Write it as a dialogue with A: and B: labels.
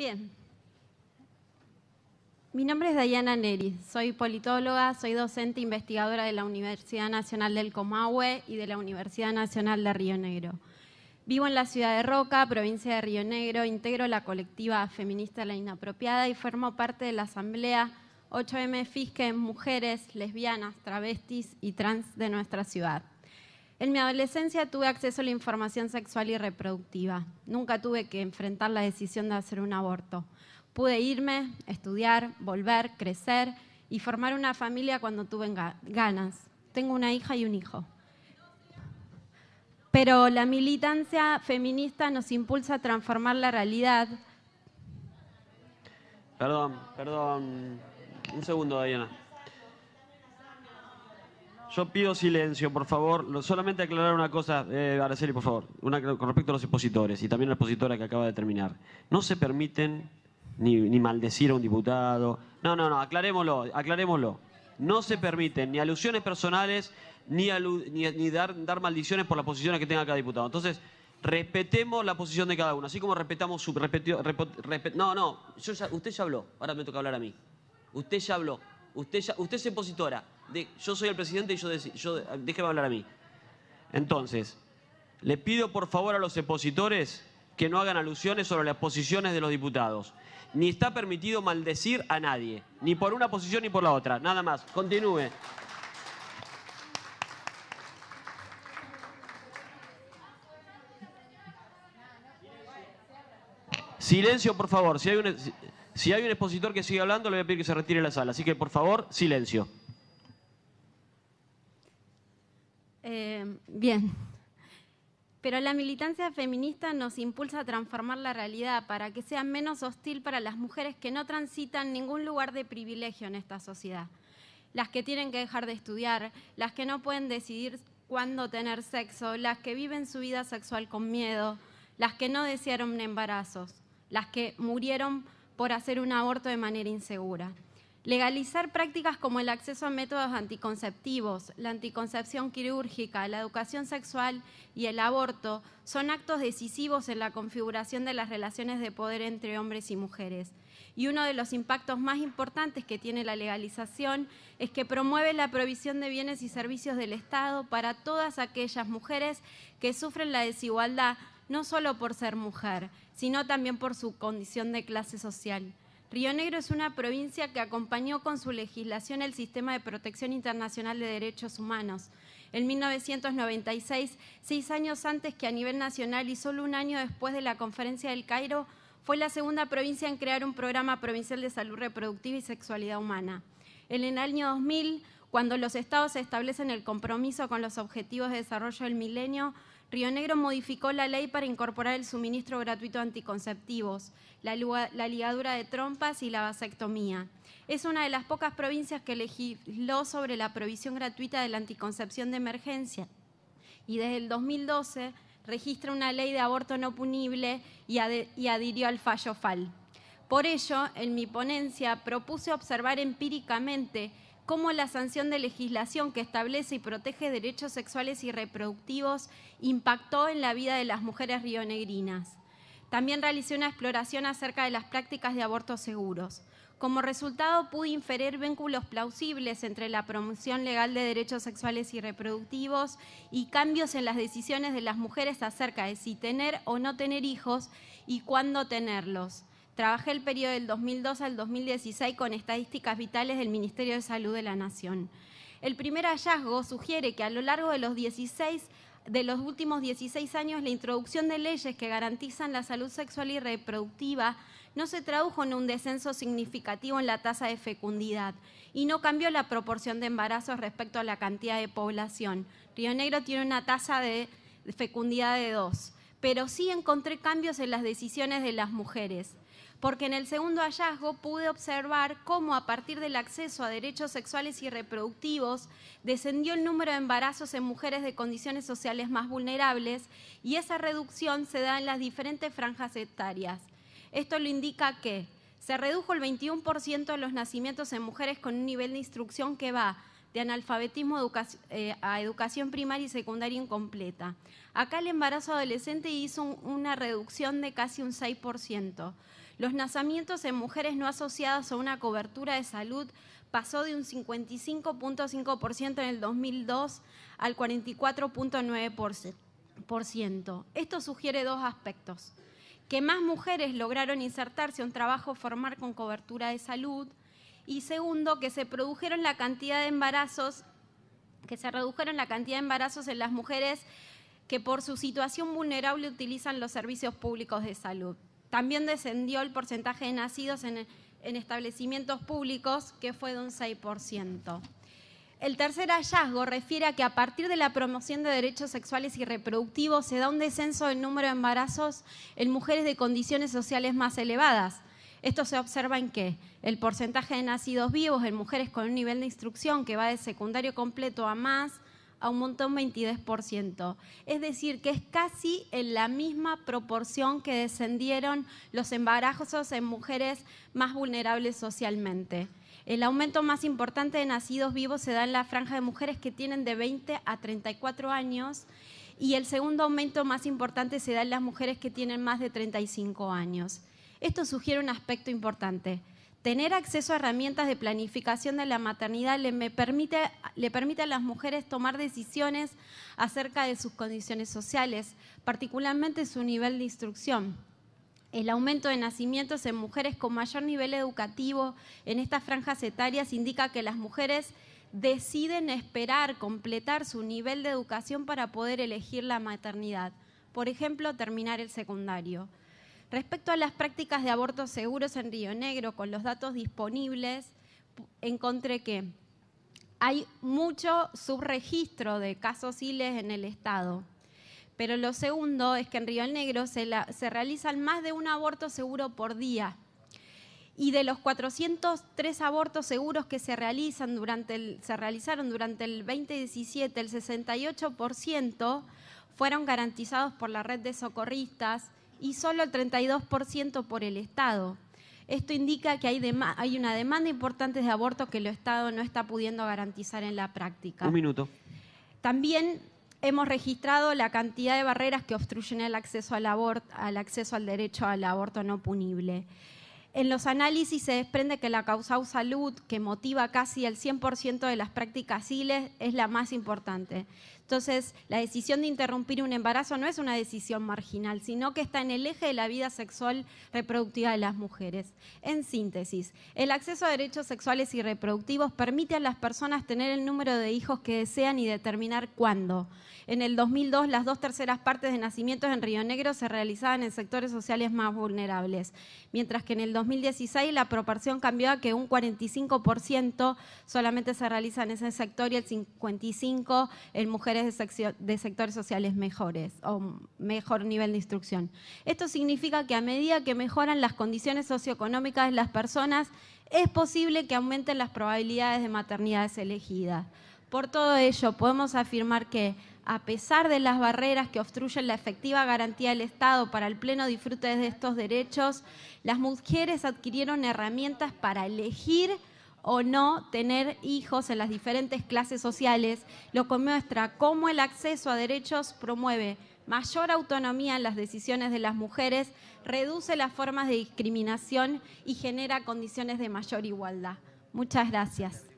A: Bien. Mi nombre es Dayana Neri,
B: soy politóloga, soy docente investigadora de la Universidad Nacional del Comahue y de la Universidad Nacional de Río Negro. Vivo en la ciudad de Roca, provincia de Río Negro, integro la colectiva feminista La Inapropiada y formo parte de la asamblea 8M FISCE Mujeres, Lesbianas, Travestis y Trans de nuestra ciudad. En mi adolescencia tuve acceso a la información sexual y reproductiva. Nunca tuve que enfrentar la decisión de hacer un aborto. Pude irme, estudiar, volver, crecer y formar una familia cuando tuve ganas. Tengo una hija y un hijo. Pero la militancia feminista nos impulsa a transformar la realidad.
A: Perdón, perdón. Un segundo, Diana. Yo pido silencio, por favor. Solamente aclarar una cosa, eh, Araceli, por favor, con respecto a los expositores y también a la expositora que acaba de terminar. No se permiten ni, maldecir a un diputado. No, no, no, aclarémoslo, aclarémoslo. No se permiten ni alusiones personales, ni, ni, dar, maldiciones por la posición que tenga cada diputado. Entonces, respetemos la posición de cada uno, así como respetamos su... no, no, yo usted ya habló, ahora me toca hablar a mí. Usted ya habló, usted, ya, usted es expositora yo soy el presidente y yo, deje déjeme hablar a mí. Entonces, le pido por favor a los expositores que no hagan alusiones sobre las posiciones de los diputados. Ni está permitido maldecir a nadie, ni por una posición ni por la otra. Nada más. Continúe. Silencio, por favor. Si hay, un, si hay un expositor que sigue hablando, le voy a pedir que se retire de la sala. Así que, por favor, silencio.
B: Eh, bien. Pero la militancia feminista nos impulsa a transformar la realidad para que sea menos hostil para las mujeres que no transitan ningún lugar de privilegio en esta sociedad. Las que tienen que dejar de estudiar, las que no pueden decidir cuándo tener sexo, las que viven su vida sexual con miedo, las que no desearon embarazos, las que murieron por hacer un aborto de manera insegura. Legalizar prácticas como el acceso a métodos anticonceptivos, la anticoncepción quirúrgica, la educación sexual y el aborto son actos decisivos en la configuración de las relaciones de poder entre hombres y mujeres. Y uno de los impactos más importantes que tiene la legalización es que promueve la provisión de bienes y servicios del Estado para todas aquellas mujeres que sufren la desigualdad no solo por ser mujer, sino también por su condición de clase social. Río Negro es una provincia que acompañó con su legislación el sistema de protección internacional de derechos humanos. En 1996, seis años antes que a nivel nacional y solo un año después de la conferencia del Cairo, fue la segunda provincia en crear un programa provincial de salud reproductiva y sexualidad humana. En el año 2000, cuando los estados establecen el compromiso con los objetivos de desarrollo del milenio, Río Negro modificó la ley para incorporar el suministro gratuito de anticonceptivos, la, ligadura de trompas y la vasectomía. Es una de las pocas provincias que legisló sobre la provisión gratuita de la anticoncepción de emergencia y desde el 2012 registra una ley de aborto no punible y, y adhirió al fallo FAL. Por ello, en mi ponencia propuse observar empíricamente cómo la sanción de legislación que establece y protege derechos sexuales y reproductivos impactó en la vida de las mujeres rionegrinas. También realicé una exploración acerca de las prácticas de abortos seguros. Como resultado pude inferir vínculos plausibles entre la promoción legal de derechos sexuales y reproductivos y cambios en las decisiones de las mujeres acerca de si tener o no tener hijos y cuándo tenerlos Trabajé el periodo del 2002 al 2016 con estadísticas vitales del Ministerio de Salud de la Nación. El primer hallazgo sugiere que a lo largo de los 16 de los últimos 16 años, la introducción de leyes que garantizan la salud sexual y reproductiva no se tradujo en un descenso significativo en la tasa de fecundidad y no cambió la proporción de embarazos respecto a la cantidad de población. Río Negro tiene una tasa de fecundidad de 2, pero sí encontré cambios en las decisiones de las mujeres porque en el segundo hallazgo pude observar cómo a partir del acceso a derechos sexuales y reproductivos descendió el número de embarazos en mujeres de condiciones sociales más vulnerables y esa reducción se da en las diferentes franjas etarias. Esto lo indica que se redujo el 21% de los nacimientos en mujeres con un nivel de instrucción que va de analfabetismo eh, a educación primaria y secundaria incompleta. Acá el embarazo adolescente hizo una reducción de casi un 6%. Los nacimientos en mujeres no asociadas a una cobertura de salud pasó de un 55.5% en el 2002 al 44.9%. Esto sugiere dos aspectos que más mujeres lograron insertarse a un trabajo formal con cobertura de salud y segundo, que se produjeron la cantidad de embarazos, que se redujeron la cantidad de embarazos en las mujeres que por su situación vulnerable utilizan los servicios públicos de salud. También descendió el porcentaje de nacidos en, en establecimientos públicos, que fue de un 6%. El tercer hallazgo refiere a que a partir de la promoción de derechos sexuales y reproductivos se da un descenso del número de embarazos en mujeres de condiciones sociales más elevadas, esto se observa en que El porcentaje de nacidos vivos en mujeres con un nivel de instrucción que va de secundario completo a más aumentó un 22%. Es decir, que es casi en la misma proporción que descendieron los embarazos en mujeres más vulnerables socialmente. El aumento más importante de nacidos vivos se da en la franja de mujeres que tienen de 20 a 34 años y el segundo aumento más importante se da en las mujeres que tienen más de 35 años. Esto sugiere un aspecto importante. Tener acceso a herramientas de planificación de la maternidad le, permite a las mujeres tomar decisiones acerca de sus condiciones sociales, particularmente su nivel de instrucción. El aumento de nacimientos en mujeres con mayor nivel educativo en estas franjas etarias indica que las mujeres deciden esperar completar su nivel de educación para poder elegir la maternidad. Por ejemplo, terminar el secundario. Respecto a las prácticas de abortos seguros en Río Negro, con los datos disponibles, encontré que hay mucho subregistro de casos ILES en el Estado. Pero lo segundo es que en Río Negro se, realizan más de un aborto seguro por día. Y de los 403 abortos seguros que se, se realizaron durante el 2017, el 68% fueron garantizados por la red de socorristas, y solo el 32% por el Estado. Esto indica que hay, una demanda importante de aborto que el Estado no está pudiendo garantizar en la práctica. Un minuto. También hemos registrado la cantidad de barreras que obstruyen el acceso al, al acceso al derecho al aborto no punible. En los análisis se desprende que la causal salud, que motiva casi el 100% de las prácticas ilegales es la más importante. Entonces, la decisión de interrumpir un embarazo no es una decisión marginal, sino que está en el eje de la vida sexual reproductiva de las mujeres. En síntesis, el acceso a derechos sexuales y reproductivos permite a las personas tener el número de hijos que desean y determinar cuándo. En el 2002, las dos terceras partes de nacimientos en Río Negro se realizaban en sectores sociales más vulnerables, mientras que en el 2016 la proporción cambió a que un 45% solamente se realiza en ese sector y el 55% en mujeres de, de, sectores sociales mejores o mejor nivel de instrucción. Esto significa que a medida que mejoran las condiciones socioeconómicas de las personas, es posible que aumenten las probabilidades de maternidades elegidas. Por todo ello, podemos afirmar que, a pesar de las barreras que obstruyen la efectiva garantía del Estado para el pleno disfrute de estos derechos, las mujeres adquirieron herramientas para elegir o no tener hijos en las diferentes clases sociales, lo que muestra cómo el acceso a derechos promueve mayor autonomía en las decisiones de las mujeres, reduce las formas de discriminación y genera condiciones de mayor igualdad. Muchas gracias.